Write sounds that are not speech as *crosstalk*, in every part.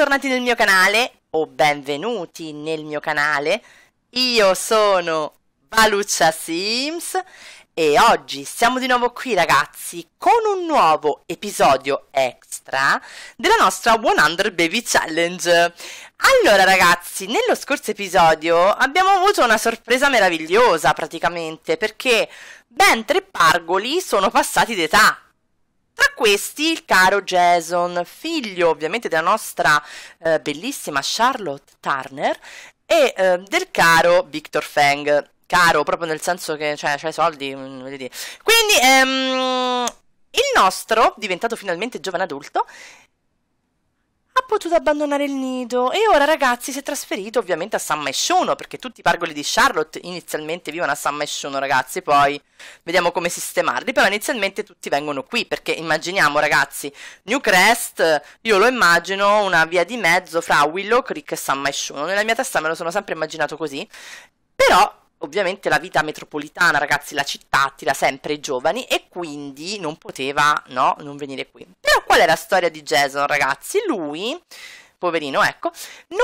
bentornati nel mio canale, o benvenuti nel mio canale. Io sono Valuccia Sims e oggi siamo di nuovo qui ragazzi con un nuovo episodio extra della nostra 100 Baby Challenge. Allora ragazzi, nello scorso episodio abbiamo avuto una sorpresa meravigliosa praticamente perché ben tre pargoli sono passati d'età tra questi il caro Jason, figlio ovviamente della nostra eh, bellissima Charlotte Turner e eh, del caro Victor Fang. Caro, proprio nel senso che cioè, c'hai soldi, mm, voglio dire. Quindi, ehm, il nostro, diventato finalmente giovane adulto, ha potuto abbandonare il nido e ora ragazzi si è trasferito ovviamente a San Maisciuno perché tutti i pargoli di Charlotte inizialmente vivono a San Maisciuno ragazzi poi vediamo come sistemarli però inizialmente tutti vengono qui perché immaginiamo ragazzi New Crest io lo immagino una via di mezzo fra Willow Creek e San Maisciuno nella mia testa me lo sono sempre immaginato così però ovviamente la vita metropolitana, ragazzi, la città attira sempre i giovani e quindi non poteva, no, non venire qui. Però qual è la storia di Jason, ragazzi? Lui poverino, ecco, non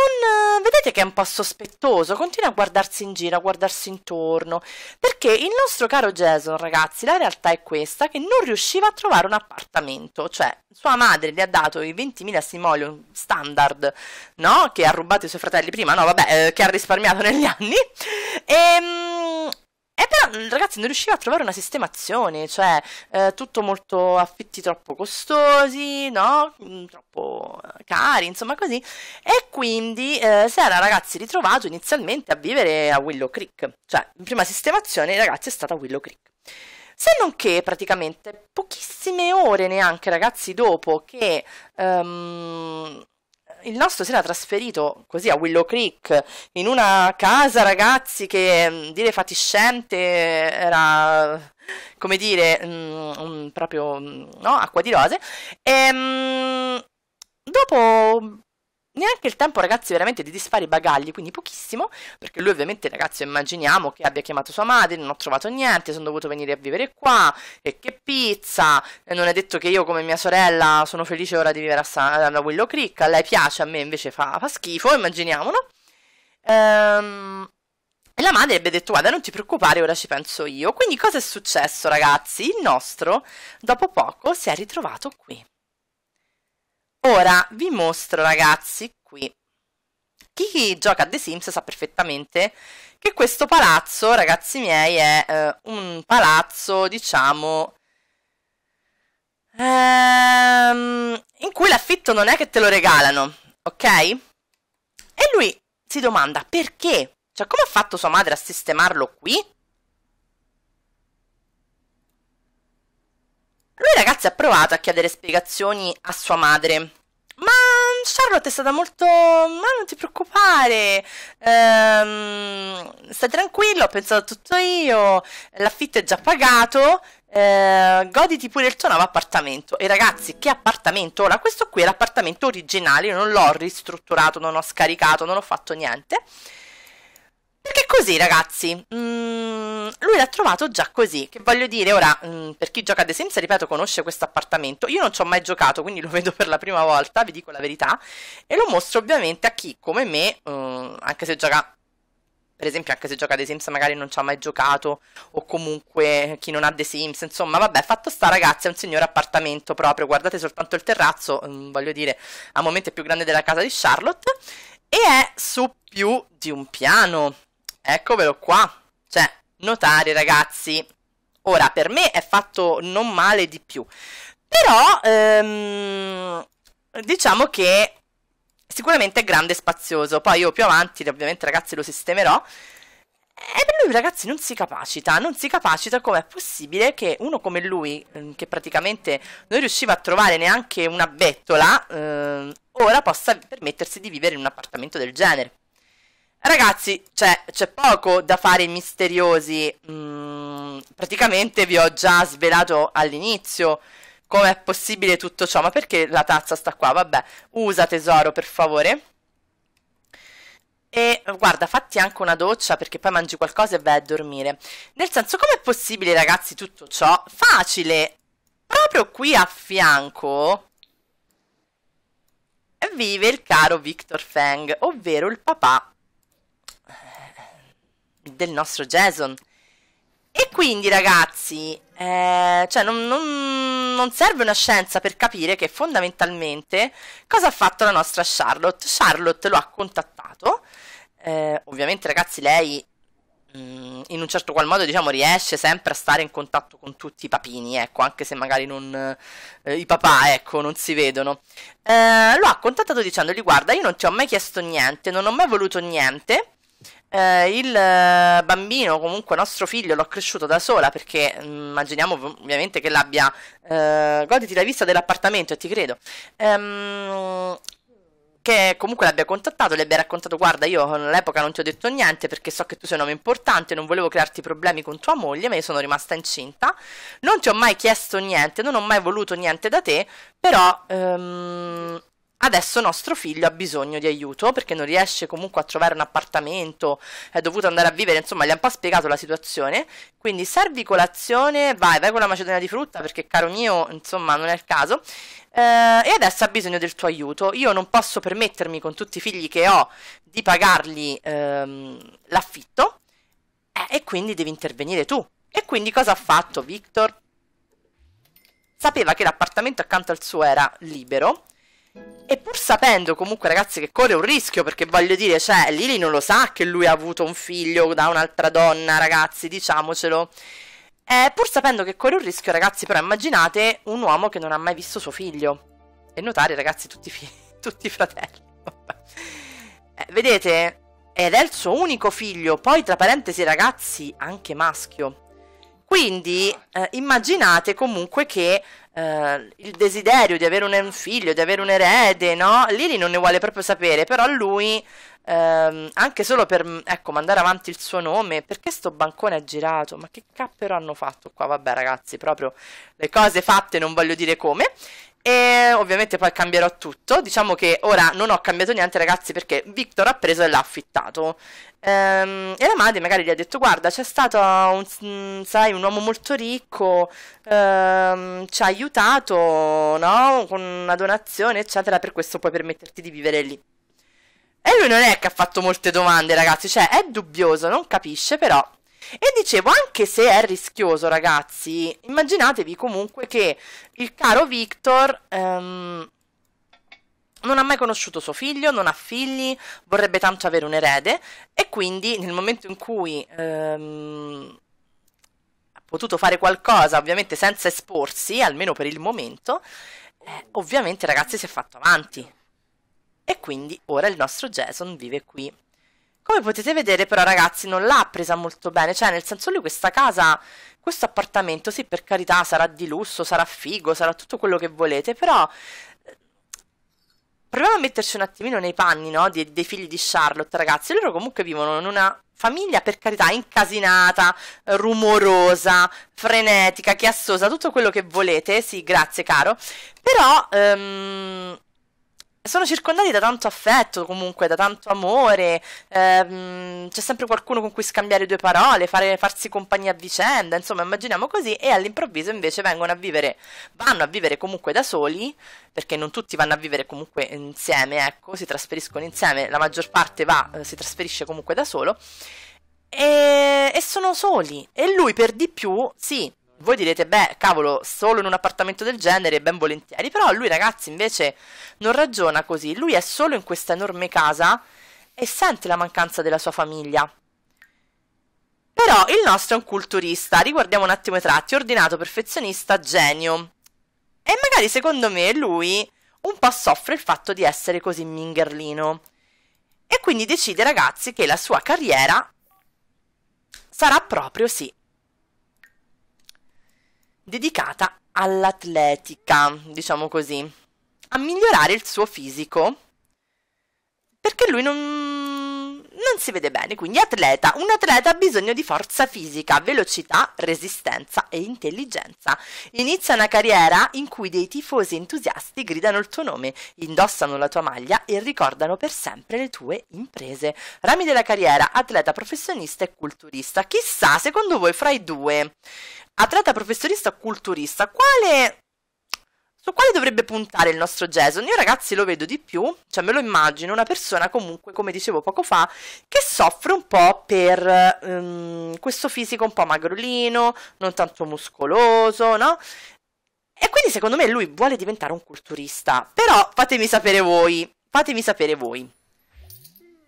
eh, vedete che è un po' sospettoso, continua a guardarsi in giro, a guardarsi intorno, perché il nostro caro Jason, ragazzi, la realtà è questa, che non riusciva a trovare un appartamento, cioè sua madre gli ha dato i 20.000 simoleon standard, no? Che ha rubato i suoi fratelli prima, no, vabbè, eh, che ha risparmiato *laughs* negli anni, e ehm, e eh, però, mm, ragazzi, non riusciva a trovare una sistemazione, cioè eh, tutto molto affitti troppo costosi, no? Mm, troppo eh, cari, insomma così. E quindi eh, si era, ragazzi, ritrovato inizialmente a vivere a Willow Creek. Cioè, prima sistemazione, ragazzi, è stata a Willow Creek. Se non che praticamente pochissime ore neanche, ragazzi, dopo che... Um, il nostro si era trasferito così a Willow Creek in una casa, ragazzi, che mm, dire fatiscente era come dire mh, mm, proprio mm, no, acqua di rose. E mh, dopo neanche il tempo, ragazzi, veramente di disfare i bagagli, quindi pochissimo, perché lui ovviamente, ragazzi, immaginiamo che abbia chiamato sua madre, non ho trovato niente, sono dovuto venire a vivere qua, e che pizza, e non è detto che io come mia sorella sono felice ora di vivere a, San, a Willow Creek, a lei piace, a me invece fa, fa schifo, immaginiamolo. Ehm... E la madre abbia detto, guarda, non ti preoccupare, ora ci penso io. Quindi cosa è successo, ragazzi? Il nostro, dopo poco, si è ritrovato qui. Ora vi mostro ragazzi qui. Chi gioca a The Sims sa perfettamente che questo palazzo, ragazzi miei, è eh, un palazzo, diciamo, ehm, in cui l'affitto non è che te lo regalano, ok? E lui si domanda perché? Cioè, come ha fatto sua madre a sistemarlo qui? Lui ragazzi ha provato a chiedere spiegazioni a sua madre. Ma mm, Charlotte è stata molto... Ma non ti preoccupare, ehm, stai tranquillo, ho pensato a tutto io, l'affitto è già pagato, eh, goditi pure il tuo nuovo appartamento. E ragazzi, che appartamento? Ora, questo qui è l'appartamento originale, io non l'ho ristrutturato, non ho scaricato, non ho fatto niente. Perché così, ragazzi, mm, lui l'ha trovato già così. Che voglio dire, ora, mm, per chi gioca a The Sims, ripeto, conosce questo appartamento. Io non ci ho mai giocato, quindi lo *laughs* vedo per la prima volta, vi dico la verità. E lo mostro ovviamente a chi, come me, mm, anche se gioca per esempio anche se gioca a The Sims magari non ci ha mai giocato o comunque chi non ha The Sims insomma vabbè fatto sta ragazzi è un signore appartamento proprio guardate soltanto il terrazzo mm, voglio dire a momento è più grande della casa di Charlotte e è su più di un piano Eccovelo qua. Cioè, notare ragazzi. Ora, per me è fatto non male di più. Però, ehm, diciamo che sicuramente è grande e spazioso. Poi io più avanti, ovviamente ragazzi, lo sistemerò. E eh, per lui, ragazzi, non si capacita, non si capacita com'è possibile che uno come lui, ehm, che praticamente non riusciva a trovare neanche una bettola, eh, ora possa permettersi di vivere in un appartamento del genere. Ragazzi, cioè, c'è poco da fare misteriosi. Mm, praticamente vi ho già svelato all'inizio come è possibile tutto ciò. Ma perché la tazza sta qua? Vabbè, usa tesoro, per favore. E guarda, fatti anche una doccia perché poi mangi qualcosa e vai a dormire. Nel senso, com'è possibile, ragazzi, tutto ciò? Facile! Proprio qui a fianco vive il caro Victor Fang, ovvero il papà del nostro Jason. E quindi ragazzi, eh, cioè non, non, non, serve una scienza per capire che fondamentalmente cosa ha fatto la nostra Charlotte. Charlotte lo ha contattato, eh, ovviamente ragazzi lei mh, mm, in un certo qual modo diciamo riesce sempre a stare in contatto con tutti i papini, ecco, anche se magari non, eh, i papà ecco, non si vedono. Eh, lo ha contattato dicendogli guarda io non ti ho mai chiesto niente, non ho mai voluto niente. Eh, il eh, bambino, comunque nostro figlio, l'ho cresciuto da sola perché mm, immaginiamo ovviamente che l'abbia. Eh, goditi la vista dell'appartamento e ti credo. Ehm, che comunque l'abbia contattato, le abbia raccontato guarda io all'epoca non ti ho detto niente perché so che tu sei un uomo importante, non volevo crearti problemi con tua moglie, ma io sono rimasta incinta, non ti ho mai chiesto niente, non ho mai voluto niente da te, però ehm, Adesso nostro figlio ha bisogno di aiuto perché non riesce comunque a trovare un appartamento, è dovuto andare a vivere, insomma gli ha un po' spiegato la situazione, quindi servi colazione, vai, vai con la macedonia di frutta perché caro mio, insomma non è il caso, eh, e adesso ha bisogno del tuo aiuto. Io non posso permettermi con tutti i figli che ho di pagargli ehm, l'affitto eh, e quindi devi intervenire tu. E quindi cosa ha fatto Victor? Sapeva che l'appartamento accanto al suo era libero e pur sapendo comunque ragazzi che corre un rischio perché voglio dire, cioè Lily non lo sa che lui ha avuto un figlio da un'altra donna ragazzi, diciamocelo. Eh, pur sapendo che corre un rischio ragazzi però immaginate un uomo che non ha mai visto suo figlio. E notare ragazzi tutti, figli, *laughs* tutti fratelli. *laughs* eh, vedete? Ed è il suo unico figlio, poi tra parentesi ragazzi anche maschio. Quindi eh, immaginate comunque che eh, il desiderio di avere un figlio, di avere un erede, no? Lily non ne vuole proprio sapere, però lui, ehm, anche solo per mm, ecco, mandare avanti il suo nome, perché sto bancone è girato? Ma che cappero hanno fatto qua? Vabbè ragazzi, proprio le cose fatte non voglio dire come. E ovviamente poi cambierò tutto. Diciamo che ora non ho cambiato niente, ragazzi, perché Victor ha preso e l'ha affittato. Ehm, e la madre magari gli ha detto: Guarda, c'è stato un, mm, sai, un uomo molto ricco, ehm, ci ha aiutato no? con una donazione, eccetera. Per questo puoi permetterti di vivere lì. E lui non è che ha fatto molte domande, ragazzi, cioè è dubbioso, non capisce, però e dicevo, anche se è rischioso, ragazzi, immaginatevi comunque che il caro Victor ehm, non ha mai conosciuto suo figlio, non ha figli, vorrebbe tanto avere un erede e quindi nel momento in cui ehm, ha potuto fare qualcosa, ovviamente senza esporsi, almeno per il momento, eh, ovviamente ragazzi si è fatto avanti. E quindi ora il nostro Jason vive qui come potete vedere però ragazzi non l'ha presa molto bene, cioè nel senso lui questa casa, questo appartamento sì per carità sarà di lusso, sarà figo, sarà tutto quello che volete, però eh, proviamo a metterci un attimino nei panni no? dei, dei figli di Charlotte ragazzi, loro comunque vivono in una famiglia per carità incasinata, rumorosa, frenetica, chiassosa, tutto quello che volete, sì grazie caro, però... Ehm sono circondati da tanto affetto, comunque, da tanto amore. Ehm, c'è sempre qualcuno con cui scambiare due parole, fare, farsi compagnia a vicenda. Insomma, immaginiamo così. E all'improvviso invece vengono a vivere, vanno a vivere comunque da soli, perché non tutti vanno a vivere comunque insieme, ecco, si trasferiscono insieme, la maggior parte va, eh, si trasferisce comunque da solo. E, e sono soli. E lui per di più, sì, voi direte, beh, cavolo, solo in un appartamento del genere, ben volentieri. Però lui, ragazzi, invece non ragiona così. Lui è solo in questa enorme casa e sente la mancanza della sua famiglia. Però il nostro è un culturista. Riguardiamo un attimo i tratti. Ordinato, perfezionista, genio. E magari, secondo me, lui un po' soffre il fatto di essere così mingerlino. E quindi decide, ragazzi, che la sua carriera sarà proprio sì dedicata all'atletica, diciamo così, a migliorare il suo fisico, perché lui non, non si vede bene, quindi atleta. Un atleta ha bisogno di forza fisica, velocità, resistenza e intelligenza. Inizia una carriera in cui dei tifosi entusiasti gridano il tuo nome, indossano la tua maglia e ricordano per sempre le tue imprese. Rami della carriera, atleta professionista e culturista. Chissà, secondo voi fra i due, atleta professionista o culturista, quale su quale dovrebbe puntare il nostro Jason? Io ragazzi lo vedo di più, cioè me lo immagino, una persona comunque, come dicevo poco fa, che soffre un po' per um, questo fisico un po' magrolino, non tanto muscoloso, no? E quindi secondo me lui vuole diventare un culturista, però fatemi sapere voi, fatemi sapere voi.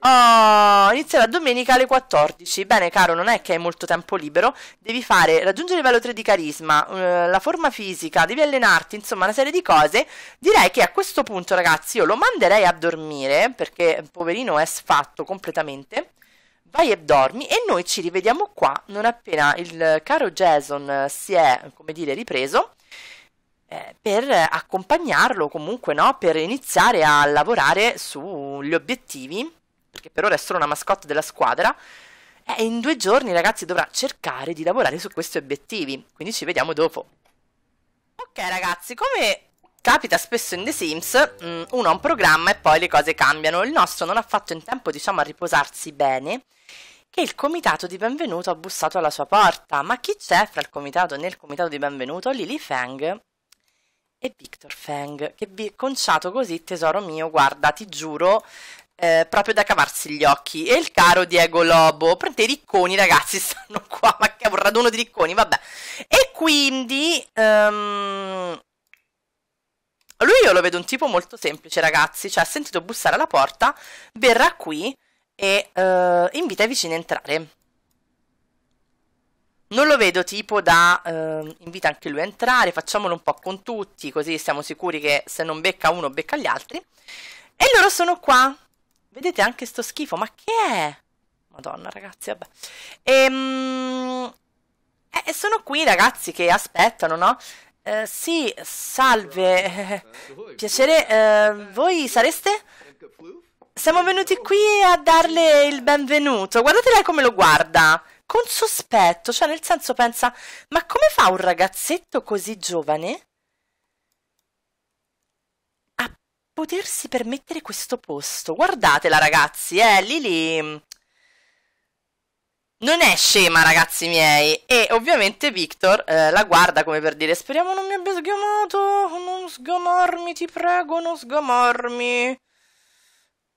Oh, inizierà domenica alle 14. Bene, caro, non è che hai molto tempo libero. Devi fare, raggiungere il livello 3 di carisma, eh, la forma fisica, devi allenarti, insomma, una serie di cose. Direi che a questo punto, ragazzi, io lo manderei a dormire perché poverino è sfatto completamente. Vai e dormi e noi ci rivediamo qua non appena il caro Jason eh, si è, come dire, ripreso eh, per accompagnarlo comunque, no? per iniziare a lavorare sugli obiettivi perché per ora è solo una mascotte della squadra, e in due giorni ragazzi dovrà cercare di lavorare su questi obiettivi, quindi ci vediamo dopo. Ok ragazzi, come capita spesso in The Sims, mm, uno ha un programma e poi le cose cambiano, il nostro non ha fatto in tempo diciamo a riposarsi bene, che il comitato di benvenuto ha bussato alla sua porta, ma chi c'è fra il comitato e nel comitato di benvenuto? Lily Fang e Victor Fang, che vi è conciato così, tesoro mio, guarda, ti giuro, eh, proprio da cavarsi gli occhi. E il caro Diego Lobo, prende i ricconi ragazzi *laughs* stanno qua, ma che è un raduno di ricconi, vabbè. E quindi... Um, lui io lo vedo un tipo molto semplice ragazzi, cioè ha sentito bussare alla porta, verrà qui e uh, invita i vicini a entrare. Non lo vedo tipo da eh, invita anche lui a entrare, facciamolo un po' con tutti, così siamo sicuri che se non becca uno becca gli altri. E loro sono qua Vedete anche sto schifo, ma che è? Madonna ragazzi, vabbè. Ehm, eh, sono qui ragazzi che aspettano, no? Eh, sì, salve. *laughs* Piacere, eh, voi sareste? Siamo venuti qui a darle il benvenuto. Guardate lei come lo guarda. Con sospetto, cioè nel senso pensa, ma come fa un ragazzetto così giovane potersi permettere questo posto. Guardatela, ragazzi, eh, Lili... Non è scema, ragazzi miei. E ovviamente Victor eh, la guarda come per dire: Speriamo non mi abbia sgamato. Non sgamarmi, ti prego, non sgamarmi.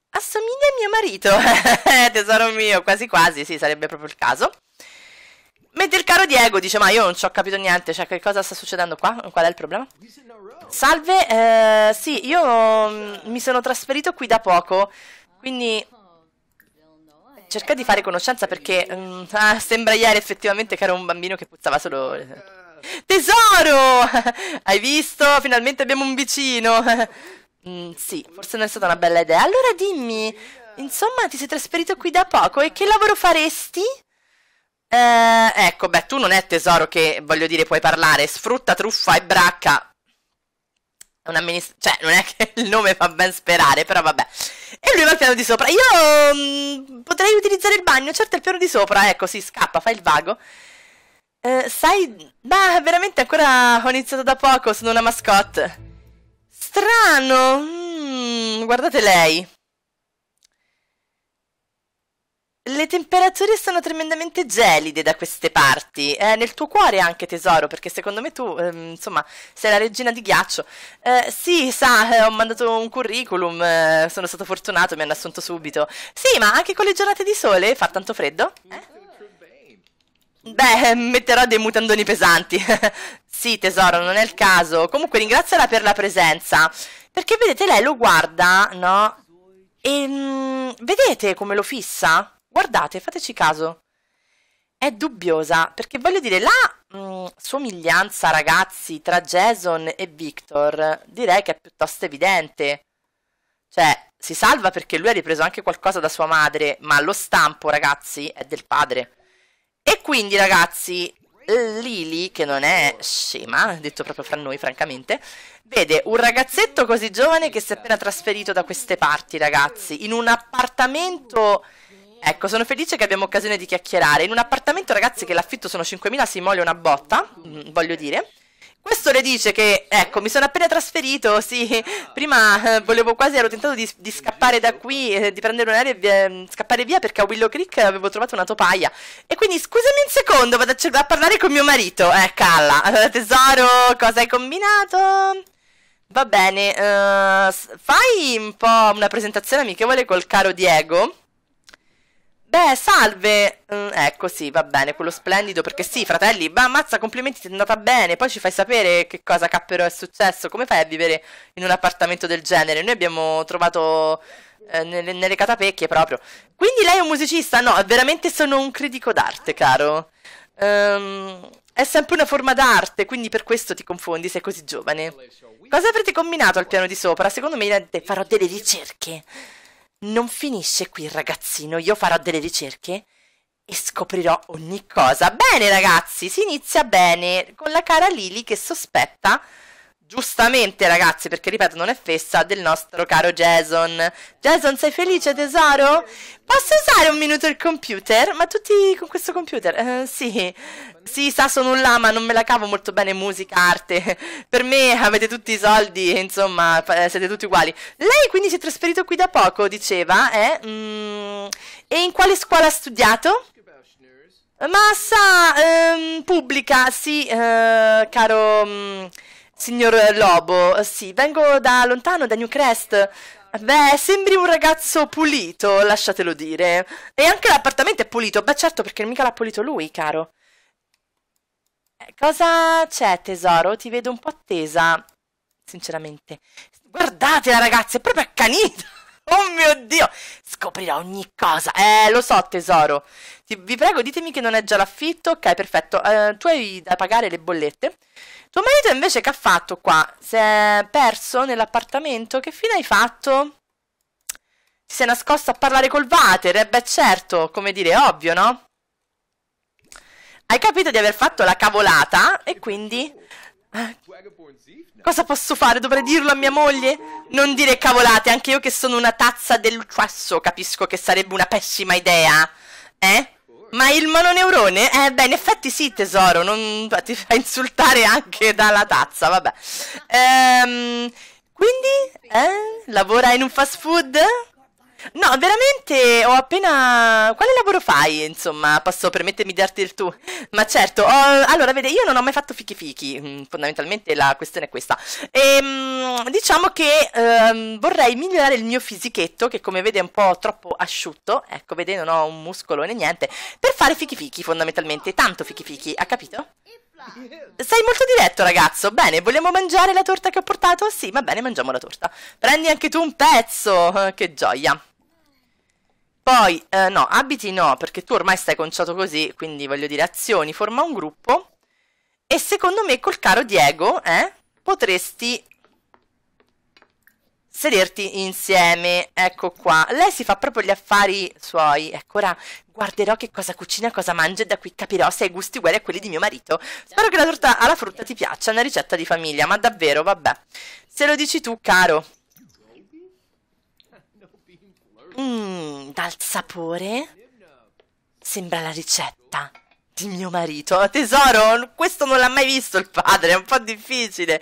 Assomiglia a mio marito. *laughs* Eh, tesoro mio, quasi quasi, sì, sarebbe proprio il caso. Mentre il caro Diego dice ma io non ci ho capito niente, cioè che cosa sta succedendo qua? Qual è il problema? Salve, eh, sì, io mm, mi sono trasferito qui da poco, quindi cerca di fare conoscenza perché um, ah, sembra ieri effettivamente che era un bambino che puzzava solo... Eh, Tesoro! *laughs* Hai visto? Finalmente abbiamo un vicino! *laughs* mm, sì, forse non è stata una bella idea. Allora dimmi, insomma ti sei trasferito qui da poco e che lavoro faresti? Eh, ecco, beh, tu non è tesoro che, voglio dire, puoi parlare. Sfrutta, truffa e bracca. Un amministratore, cioè, non è *laughs* che il nome fa ben sperare, però vabbè. E lui va al piano di sopra. Io mh, mm, potrei utilizzare il bagno, certo, il piano di sopra. Ecco, si scappa, fa il vago. Eh, sai, beh, veramente ancora ho iniziato da poco, sono una mascotte. Strano. Mm, guardate lei. le temperature sono tremendamente gelide da queste parti. Eh, nel tuo cuore anche, tesoro, perché secondo me tu, ehm, insomma, sei la regina di ghiaccio. Eh, sì, sa, eh, ho mandato un curriculum, eh, sono stato fortunato, mi hanno assunto subito. Sì, ma anche con le giornate di sole fa tanto freddo? Eh? Beh, *laughs* metterò dei mutandoni pesanti. *laughs* sì, tesoro, non è il caso. Comunque ringraziala per la presenza. Perché vedete, lei lo guarda, no? E ehm, vedete come lo fissa? Guardate, fateci caso. È dubbiosa, perché voglio dire, la mh, mm, somiglianza, ragazzi, tra Jason e Victor direi che è piuttosto evidente. Cioè, si salva perché lui ha ripreso anche qualcosa da sua madre, ma lo stampo, ragazzi, è del padre. E quindi, ragazzi, Lily, che non è scema, detto proprio fra noi, francamente, vede un ragazzetto così giovane che si è appena trasferito da queste parti, ragazzi, in un appartamento Ecco, sono felice che abbiamo occasione di chiacchierare. In un appartamento, ragazzi, che l'affitto sono 5.000, si molle una botta, mm, voglio dire. Questo le dice che, ecco, mi sono appena trasferito, sì, ah. prima eh, volevo quasi, ero tentato di, di scappare da qui, eh, di prendere un aereo e via, mm, scappare via perché a Willow Creek avevo trovato una topaia. E quindi scusami un secondo, vado a, a parlare con mio marito. Eh, calla, *laughs* tesoro, cosa hai combinato? Va bene, uh, fai un po' una presentazione amichevole col caro Diego Beh, salve! Mm, ecco, sì, va bene, quello splendido, perché sì, fratelli, bah, ammazza, complimenti, ti è andata bene, poi ci fai sapere che cosa cappero è successo, come fai a vivere in un appartamento del genere? Noi abbiamo trovato eh, nelle, nelle, catapecchie proprio. Quindi lei è un musicista? No, veramente sono un critico d'arte, caro. Ehm... Um... È sempre una forma d'arte, quindi per questo ti confondi, sei così giovane. Cosa avrete combinato al piano di sopra? Secondo me farò delle ricerche. Non finisce qui, ragazzino. Io farò delle ricerche e scoprirò ogni cosa. Bene, ragazzi, si inizia bene con la cara Lily che sospetta giustamente ragazzi, perché ripeto non è fessa, del nostro caro Jason. Jason, sei felice tesoro? Posso usare un minuto il computer? Ma tutti con questo computer? Uh, sì, sì, sa, sono un lama, non me la cavo molto bene musica, arte. per me avete tutti i soldi, insomma, eh, siete tutti uguali. Lei quindi si è trasferito qui da poco, diceva, eh? Mm, e in quale scuola ha studiato? Ma sa, um, pubblica, sì, uh, caro... Um, Signor Lobo, sì, vengo da lontano, da Newcrest. Beh, sembri un ragazzo pulito, lasciatelo dire. E anche l'appartamento è pulito. Beh, certo, perché mica l'ha pulito lui, caro. Eh, cosa c'è, tesoro? Ti vedo un po' attesa, sinceramente. Guardatela, ragazze, è proprio accanita! Oh mio Dio! Scoprirà ogni cosa. Eh, lo so, tesoro. Ti, vi prego, ditemi che non è già l'affitto. Ok, perfetto. Eh, tu hai da pagare le bollette. Tuo marito invece che ha fatto qua? Si è perso nell'appartamento? Che fine hai fatto? Ti sei nascosto a parlare col Vater? Eh beh, certo. Come dire, ovvio, no? Hai capito di aver fatto la cavolata e quindi eh? Cosa posso fare? Dovrei dirlo a mia moglie? Non dire cavolate, anche io che sono una tazza del cesso capisco che sarebbe una pessima idea. Eh? Ma il mononeurone? Eh beh, in effetti sì, tesoro, non ti fa insultare anche dalla tazza, vabbè. Ehm, quindi? Eh? Lavora in un fast food? No, veramente ho appena... Quale lavoro fai? Insomma, posso permettermi di darti il tu? Ma certo, ho... allora, vede, io non ho mai fatto fichi fichi, mm, fondamentalmente la questione è questa. E, ehm, diciamo che ehm, vorrei migliorare il mio fisichetto, che come vede è un po' troppo asciutto, ecco, vede, non ho un muscolo né niente, per fare fichi fichi, fondamentalmente, tanto fichi fichi, ha capito? Sei molto diretto, ragazzo. Bene, vogliamo mangiare la torta che ho portato? Sì, va bene, mangiamo la torta. Prendi anche tu un pezzo. Eh, che gioia. Poi, eh, no, abiti no, perché tu ormai stai conciato così, quindi voglio dire azioni, forma un gruppo. E secondo me col caro Diego, eh, potresti sederti insieme, ecco qua. Lei si fa proprio gli affari suoi. Ecco, ora guarderò che cosa cucina, cosa mangia e da qui capirò se hai gusti uguali a quelli di mio marito. Spero che la torta alla frutta ti piaccia, è una ricetta di famiglia, ma davvero, vabbè. Se lo dici tu, caro. Mmm, dal sapore? Sembra la ricetta di mio marito. Oh, tesoro, questo non l'ha mai visto il padre, è un po' difficile.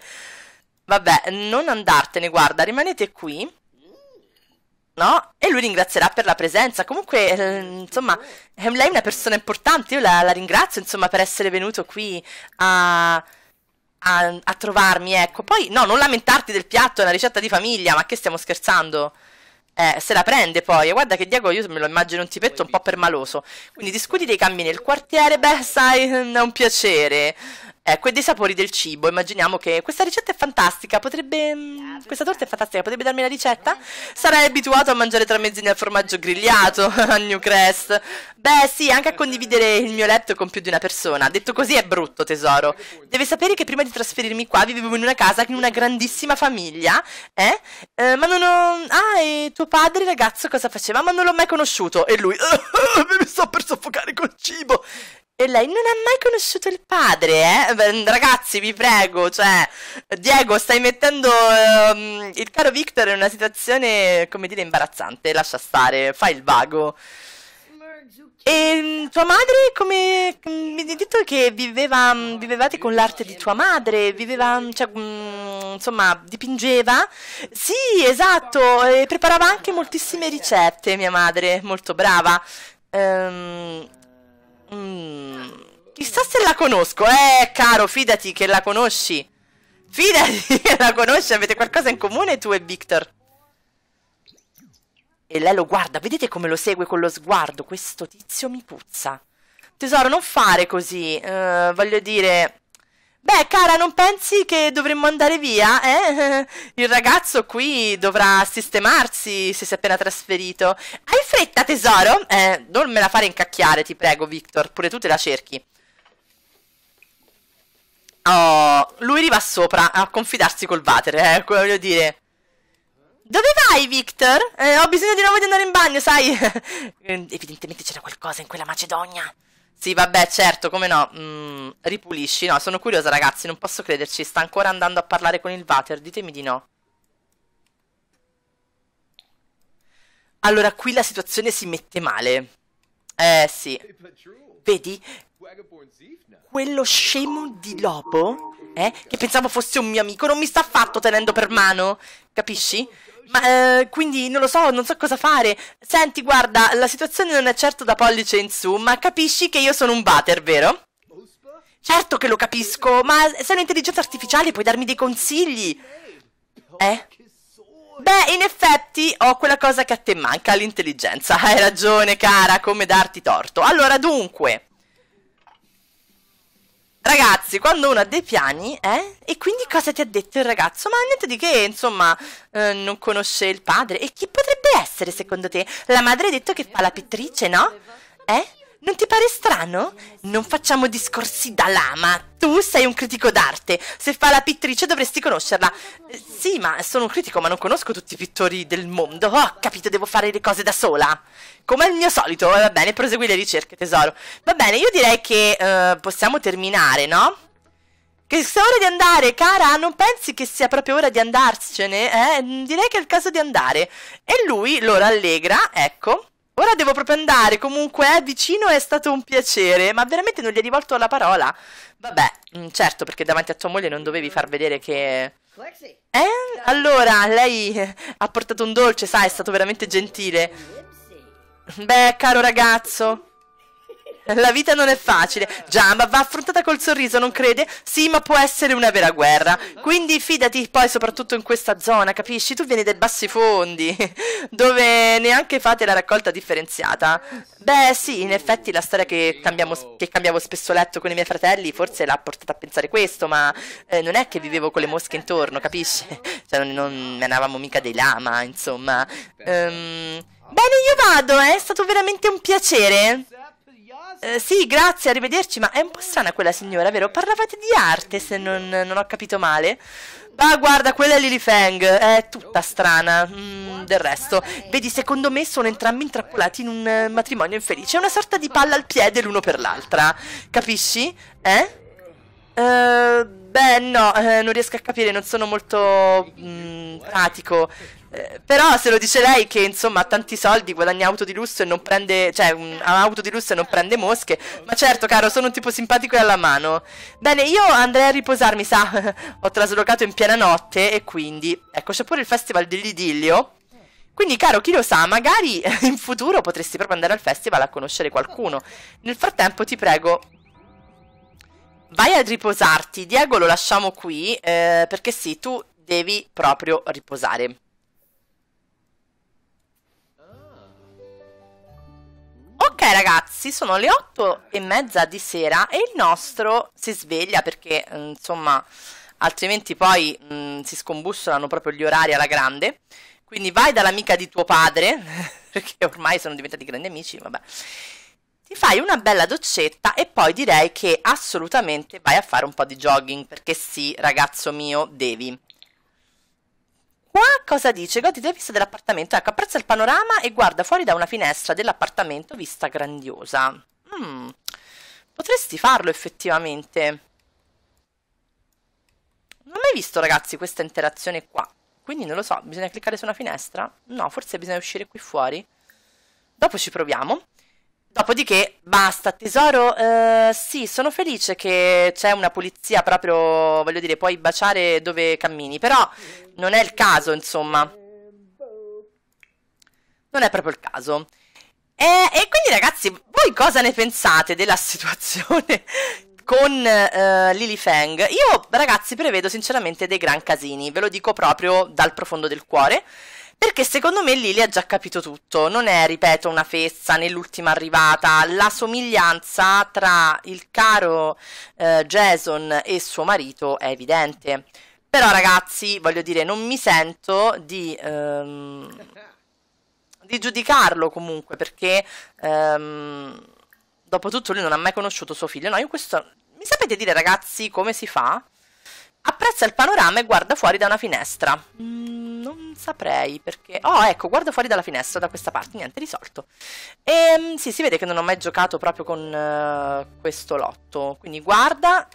Vabbè, non andartene, guarda, rimanete qui. No? E lui ringrazierà per la presenza. Comunque, eh, insomma, lei è una persona importante. Io la, la ringrazio, insomma, per essere venuto qui a, a, a trovarmi, ecco. Poi, no, non lamentarti del piatto, è una ricetta di famiglia, ma che stiamo scherzando? Eh, se la prende poi. E guarda che Diego io me lo immagino un tipetto un po' permaloso. Quindi discuti dei cambi nel quartiere, beh, sai, è un piacere. Ecco, e dei sapori del cibo. Immaginiamo che questa ricetta è fantastica, potrebbe... Mm, questa torta è fantastica, potrebbe darmi la ricetta? Sarai abituato a mangiare tramezzini al formaggio grigliato a *laughs* Newcrest. Beh, sì, anche a condividere il mio letto con più di una persona. Detto così è brutto, tesoro. Deve sapere che prima di trasferirmi qua vivevo in una casa con una grandissima famiglia, eh? eh ma non ho... Ah, e tuo padre, ragazzo, cosa faceva? Ma non l'ho mai conosciuto. E lui... *laughs* Mi sto per soffocare col cibo. E lei non ha mai conosciuto il padre, eh? Ragazzi, vi prego, cioè, Diego, stai mettendo um, il caro Victor in una situazione, come dire, imbarazzante. Lascia stare, fai il vago. E mm, tua madre, come mm, mi hai detto che viveva, mm, vivevate con l'arte di tua madre, viveva, cioè, insomma, dipingeva? Sì, esatto, e preparava anche moltissime ricette, mia madre, molto brava. Ehm... Um, Mm, chissà se la conosco. Eh, caro, fidati che la conosci. Fidati *laughs* che la conosci, avete qualcosa in comune tu e Victor. E lei lo guarda, vedete come lo segue con lo sguardo? Questo tizio mi puzza. Tesoro, non fare così. Uh, voglio dire... Beh, cara, non pensi che dovremmo andare via? Eh? *laughs* Il ragazzo qui dovrà sistemarsi se si è appena trasferito. Hai fretta, tesoro? Eh, non me la fare incacchiare, ti prego, Victor. Pure tu te la cerchi. Oh, lui arriva sopra a confidarsi col Vater, eh, voglio dire. Dove vai, Victor? Eh, ho bisogno di nuovo di andare in bagno, sai? *laughs* Evidentemente c'era qualcosa in quella Macedonia. Sì, vabbè, certo, come no. Mm, ripulisci. No, sono curiosa, ragazzi, non posso crederci. Sta ancora andando a parlare con il Vater, ditemi di no. Allora, qui la situazione si mette male. Eh, sì. Vedi? Quello scemo di Lobo, eh, che pensavo fosse un mio amico, non mi sta affatto tenendo per mano. Capisci? Ma eh, quindi non lo so, non so cosa fare. Senti, guarda, la situazione non è certo da pollice in su, ma capisci che io sono un butter, vero? Certo che lo capisco, ma sei un'intelligenza artificiale, puoi darmi dei consigli. Eh? Beh, in effetti ho quella cosa che a te manca, l'intelligenza. Hai ragione, cara, come darti torto. Allora, dunque... Ragazzi, quando uno ha dei piani, eh? E quindi cosa ti ha detto il ragazzo? Ma niente di che, insomma, eh, non conosce il padre. E chi potrebbe essere, secondo te? La madre ha detto che fa la pittrice, no? Eh? Non ti pare strano? Non facciamo discorsi da lama. Tu sei un critico d'arte. Se fa la pittrice dovresti conoscerla. Sì, ma sono un critico, ma non conosco tutti i pittori del mondo. Oh, capito, devo fare le cose da sola. Come al mio solito. Eh, va bene, prosegui le ricerche, tesoro. Va bene, io direi che uh, possiamo terminare, no? Che sia ora di andare, cara, non pensi che sia proprio ora di andarsene? Eh? Direi che è il caso di andare. E lui lo rallegra, ecco. Ora devo proprio andare, comunque eh, vicino è stato un piacere, ma veramente non gli hai rivolto la parola. Vabbè, mm, certo, perché davanti a tua moglie non dovevi far vedere che... Eh? Allora, lei eh, ha portato un dolce, sai, è stato veramente gentile. Beh, caro ragazzo, la vita non è facile. Già, ma va affrontata col sorriso, non crede? Sì, ma può essere una vera guerra. Quindi fidati poi, soprattutto in questa zona, capisci? Tu vieni dai bassi fondi, *laughs* dove neanche fate la raccolta differenziata. Beh, sì, in effetti la storia che, cambiamo, che cambiavo spesso letto con i miei fratelli forse l'ha portata a pensare questo, ma eh, non è che vivevo con le mosche intorno, capisci? *laughs* Cioè, non, non eravamo mica dei lama, insomma. Um, bene, io vado, eh? è stato veramente un piacere. Eh, sì, grazie, arrivederci, ma è un po' strana quella signora, vero? Parlavate di arte, se non, non ho capito male. Ma guarda, quella è Lily Fang, è tutta strana, mm, del resto. Vedi, secondo me sono entrambi intrappolati in un eh, matrimonio infelice, è una sorta di palla al piede l'uno per l'altra, capisci? Eh? Uh, beh, no, eh, non riesco a capire, non sono molto mh, mm, pratico. Eh, però se lo dice lei che insomma ha tanti soldi, guadagna auto di lusso e non prende, cioè un, ha auto di lusso e non prende mosche, ma certo caro sono un tipo simpatico e alla mano. Bene, io andrei a riposarmi, sa, *laughs* ho traslocato in piena notte e quindi, ecco c'è pure il festival dell'idillio. Quindi, caro, chi lo sa, magari *laughs* in futuro potresti proprio andare al festival a conoscere qualcuno. Nel frattempo, ti prego, vai a riposarti. Diego lo lasciamo qui, eh, perché sì, tu devi proprio riposare. Ok ragazzi, sono le otto e mezza di sera e il nostro si sveglia perché mm, insomma altrimenti poi mh, mm, si scombussolano proprio gli orari alla grande. Quindi vai dall'amica di tuo padre, *laughs* perché ormai sono diventati grandi amici, vabbè. Ti fai una bella doccetta e poi direi che assolutamente vai a fare un po' di jogging, perché sì, ragazzo mio, devi. Qua cosa dice? Goditi vista dell'appartamento. Ecco, apprezza il panorama e guarda fuori da una finestra dell'appartamento, vista grandiosa. Mm, potresti farlo effettivamente. Non ho mai visto, ragazzi, questa interazione qua. Quindi non lo so, bisogna cliccare su una finestra? No, forse bisogna uscire qui fuori. Dopo ci proviamo. Dopodiché, basta, tesoro, eh, sì, sono felice che c'è una pulizia proprio, voglio dire, puoi baciare dove cammini, però non è il caso, insomma. Non è proprio il caso. E, e quindi ragazzi, voi cosa ne pensate della situazione *laughs* con eh, Lily Fang? Io, ragazzi, prevedo sinceramente dei gran casini, ve lo dico proprio dal profondo del cuore. Perché secondo me Lily ha già capito tutto, non è, ripeto, una fessa nell'ultima arrivata, la somiglianza tra il caro eh, Jason e suo marito è evidente. Però ragazzi, voglio dire, non mi sento di... Ehm, di giudicarlo comunque perché ehm, dopo tutto lui non ha mai conosciuto suo figlio. No, io questo... Mi sapete dire ragazzi come si fa? Apprezza il panorama e guarda fuori da una finestra. Mm, non saprei perché... Oh, ecco, guarda fuori dalla finestra, da questa parte, niente, risolto. E, ehm, sì, si vede che non ho mai giocato proprio con uh, questo lotto. Quindi guarda...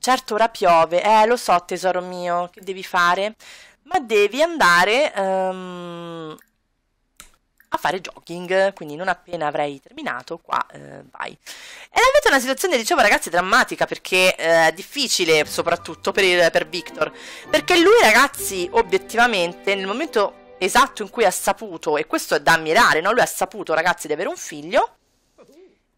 Certo, ora piove. Eh, lo so, tesoro mio, che devi fare? Ma devi andare um, a fare jogging, quindi non appena avrei terminato qua eh, vai. È veramente una situazione, dicevo ragazzi, drammatica perché eh, è difficile soprattutto per, il, per Victor, perché lui ragazzi obiettivamente nel momento esatto in cui ha saputo, e questo è da ammirare, no? lui ha saputo ragazzi di avere un figlio,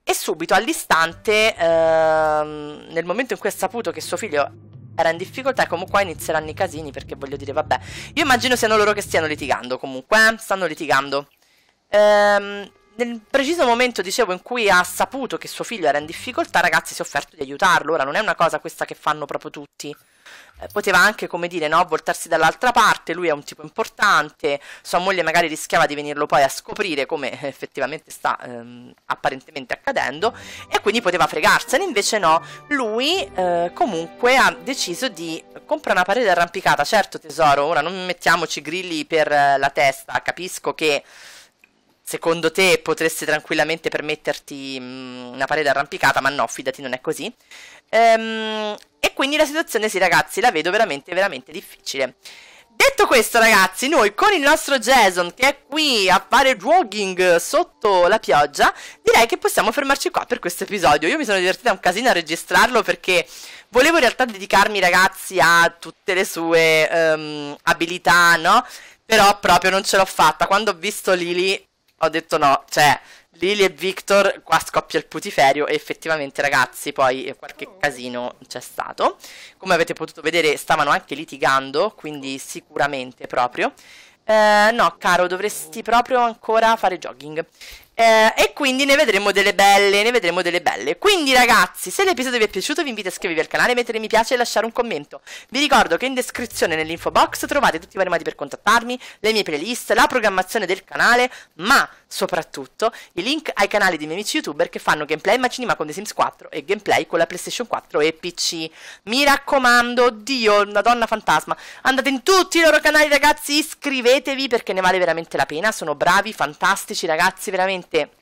e subito all'istante, ehm, nel momento in cui ha saputo che suo figlio era in difficoltà, comunque qua inizieranno i casini perché voglio dire, vabbè, io immagino siano loro che stiano litigando comunque, eh? stanno litigando. Ehm, nel preciso momento, dicevo, in cui ha saputo che suo figlio era in difficoltà, ragazzi, si è offerto di aiutarlo. Ora, non è una cosa questa che fanno proprio tutti. Eh, poteva anche, come dire, no, voltarsi dall'altra parte, lui è un tipo importante, sua moglie magari rischiava di venirlo poi a scoprire come *laughs* effettivamente sta ehm, apparentemente accadendo e quindi poteva fregarsene, invece no, lui eh, comunque ha deciso di comprare una parete arrampicata, certo tesoro, ora non mettiamoci grilli per eh, la testa, capisco che secondo te potresti tranquillamente permetterti mh, mm, una parete arrampicata, ma no, fidati, non è così. Ehm, e quindi la situazione, sì, ragazzi, la vedo veramente, veramente difficile. Detto questo, ragazzi, noi con il nostro Jason che è qui a fare jogging sotto la pioggia, direi che possiamo fermarci qua per questo episodio. Io mi sono divertita un casino a registrarlo perché volevo in realtà dedicarmi, ragazzi, a tutte le sue um, abilità, no? Però proprio non ce l'ho fatta. Quando ho visto Lily ho detto no, cioè Lily e Victor qua scoppia il putiferio e effettivamente ragazzi poi qualche casino c'è stato. Come avete potuto vedere stavano anche litigando, quindi sicuramente proprio. Eh, no, caro, dovresti proprio ancora fare jogging. Eh, e quindi ne vedremo delle belle, ne vedremo delle belle. Quindi ragazzi, se l'episodio vi è piaciuto vi invito a iscrivervi al canale, mettere mi piace e lasciare un commento. Vi ricordo che in descrizione nell'info box trovate tutti i vari modi per contattarmi, le mie playlist, la programmazione del canale, ma soprattutto i link ai canali dei miei amici youtuber che fanno gameplay in Macinima con The Sims 4 e gameplay con la PlayStation 4 e PC. Mi raccomando, oddio, una donna fantasma, andate in tutti i loro canali ragazzi, iscrivetevi perché ne vale veramente la pena, sono bravi, fantastici ragazzi, veramente ovviamente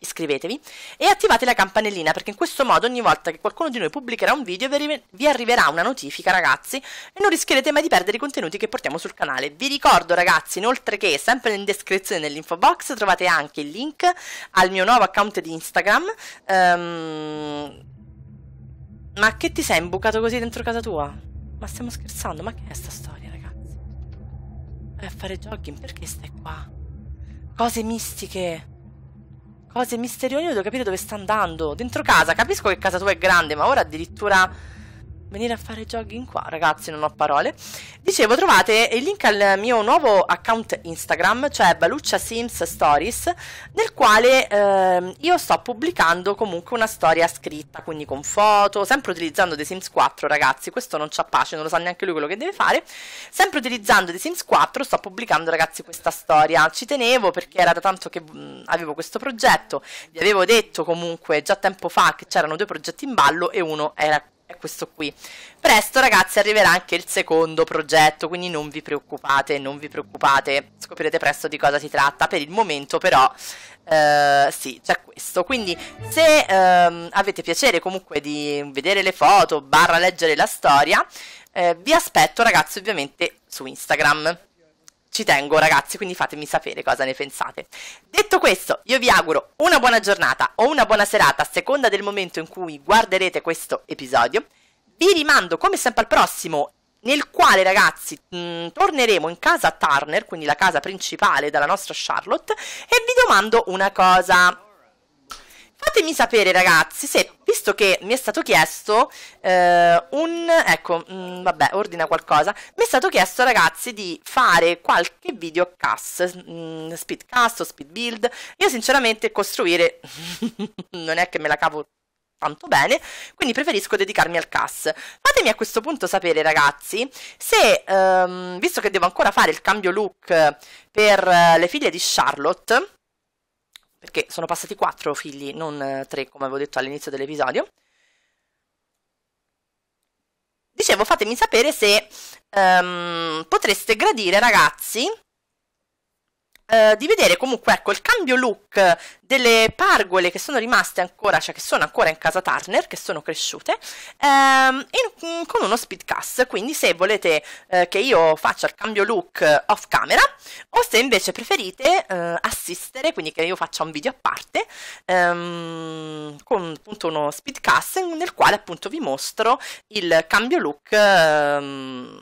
iscrivetevi e attivate la campanellina perché in questo modo ogni volta che qualcuno di noi pubblicherà un video vi arriverà una notifica ragazzi e non rischierete mai di perdere i contenuti che portiamo sul canale. Vi ricordo ragazzi inoltre che sempre in descrizione nell'info box trovate anche il link al mio nuovo account di Instagram. Um... Ma che ti sei imbucato così dentro casa tua? Ma stiamo scherzando? Ma che è sta storia ragazzi? Vai a fare jogging? Perché stai qua? Cose mistiche. Cose misteriose, io devo capire dove sta andando. Dentro casa, capisco che casa tua è grande, ma ora addirittura venire a fare jogging qua, ragazzi non ho parole. Dicevo trovate il link al mio nuovo account Instagram, cioè Baluccia Sims Stories, nel quale eh, io sto pubblicando comunque una storia scritta, quindi con foto, sempre utilizzando The Sims 4 ragazzi, questo non c'ha pace, non lo sa neanche lui quello che deve fare, sempre utilizzando The Sims 4 sto pubblicando ragazzi questa storia, ci tenevo perché era da tanto che mh, mm, avevo questo progetto, vi avevo detto comunque già tempo fa che c'erano due progetti in ballo e uno era è questo qui. Presto ragazzi arriverà anche il secondo progetto, quindi non vi preoccupate, non vi preoccupate, scoprirete presto di cosa si tratta. Per il momento però eh, sì, c'è questo. Quindi se ehm, avete piacere comunque di vedere le foto, barra leggere la storia, eh, vi aspetto ragazzi ovviamente su Instagram ci tengo ragazzi, quindi fatemi sapere cosa ne pensate. Detto questo, io vi auguro una buona giornata o una buona serata a seconda del momento in cui guarderete questo episodio. Vi rimando come sempre al prossimo nel quale ragazzi mh, mm, torneremo in casa Turner, quindi la casa principale della nostra Charlotte, e vi domando una cosa. Fatemi sapere ragazzi se, visto che mi è stato chiesto eh, un, ecco, mh, mm, vabbè, ordina qualcosa, mi è stato chiesto ragazzi di fare qualche video cast, mh, mm, speed cast o speed build, io sinceramente costruire *laughs* non è che me la cavo tanto bene, quindi preferisco dedicarmi al cast. Fatemi a questo punto sapere ragazzi se, ehm, visto che devo ancora fare il cambio look per eh, le figlie di Charlotte, perché sono passati quattro figli, non eh, tre come avevo detto all'inizio dell'episodio. Dicevo, fatemi sapere se um, potreste gradire, ragazzi, eh, di vedere comunque ecco, il cambio look delle pargole che sono rimaste ancora, cioè che sono ancora in casa Turner, che sono cresciute, ehm, in, mm, con uno speedcast. Quindi se volete eh, che io faccia il cambio look off camera o se invece preferite eh, assistere, quindi che io faccia un video a parte ehm, con appunto uno speedcast nel quale appunto vi mostro il cambio look. Ehm,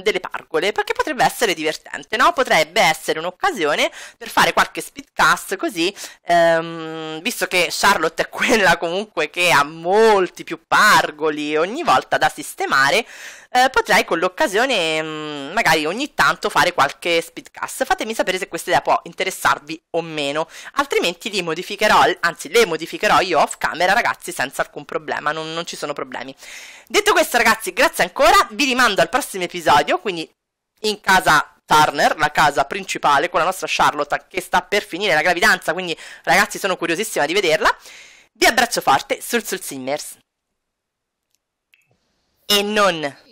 delle pargole perché potrebbe essere divertente, no? Potrebbe essere un'occasione per fare qualche speedcast così, ehm, visto che Charlotte è quella comunque che ha molti più pargoli ogni volta da sistemare, eh, potrei con l'occasione mh, mm, magari ogni tanto fare qualche speedcast. Fatemi sapere se questa idea può interessarvi o meno, altrimenti li modificherò, anzi le modificherò io off camera ragazzi senza alcun problema, non, non ci sono problemi. Detto questo ragazzi, grazie ancora, vi rimando al prossimo episodio, quindi in casa Turner, la casa principale, con la nostra Charlotte che sta per finire la gravidanza, quindi ragazzi sono curiosissima di vederla. Vi abbraccio forte sul Sul Simmers. E non...